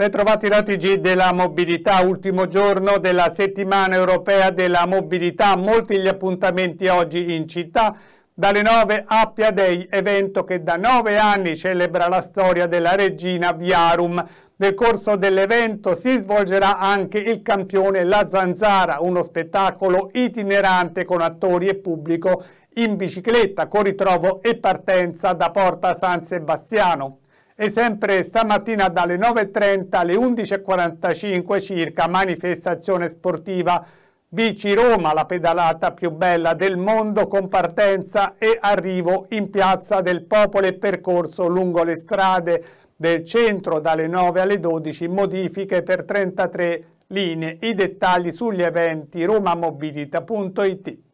Bentrovati la TG della mobilità, ultimo giorno della settimana europea della mobilità, molti gli appuntamenti oggi in città, dalle 9 Appia Day, evento che da 9 anni celebra la storia della regina Viarum. Nel corso dell'evento si svolgerà anche il campione La Zanzara, uno spettacolo itinerante con attori e pubblico in bicicletta, con ritrovo e partenza da Porta San Sebastiano e sempre stamattina dalle 9.30 alle 11.45 circa manifestazione sportiva Bici Roma, la pedalata più bella del mondo con partenza e arrivo in Piazza del Popolo e percorso lungo le strade del centro dalle 9 alle 12, modifiche per 33 linee. I dettagli sugli eventi romamobilita.it.